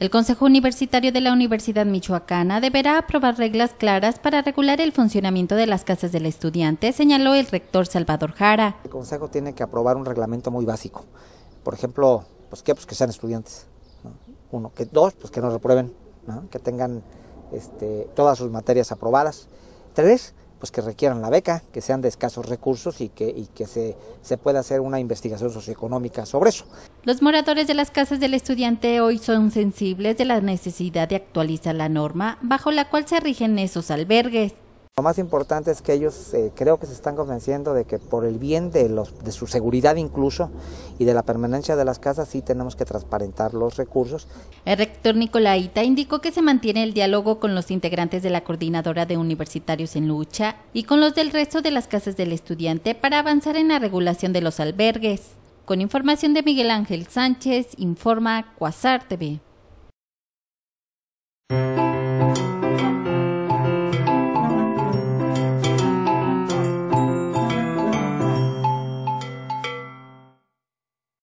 El Consejo Universitario de la Universidad Michoacana deberá aprobar reglas claras para regular el funcionamiento de las casas del estudiante, señaló el rector Salvador Jara. El Consejo tiene que aprobar un reglamento muy básico. Por ejemplo, pues que pues que sean estudiantes. Uno, que dos, pues que no reprueben, que tengan este, todas sus materias aprobadas. Tres, pues que requieran la beca, que sean de escasos recursos y que, y que se, se pueda hacer una investigación socioeconómica sobre eso. Los moradores de las casas del estudiante hoy son sensibles de la necesidad de actualizar la norma bajo la cual se rigen esos albergues. Lo más importante es que ellos eh, creo que se están convenciendo de que por el bien de, de su seguridad incluso y de la permanencia de las casas sí tenemos que transparentar los recursos. El rector Nicolaita indicó que se mantiene el diálogo con los integrantes de la Coordinadora de Universitarios en Lucha y con los del resto de las casas del estudiante para avanzar en la regulación de los albergues. Con información de Miguel Ángel Sánchez, informa Cuasar TV.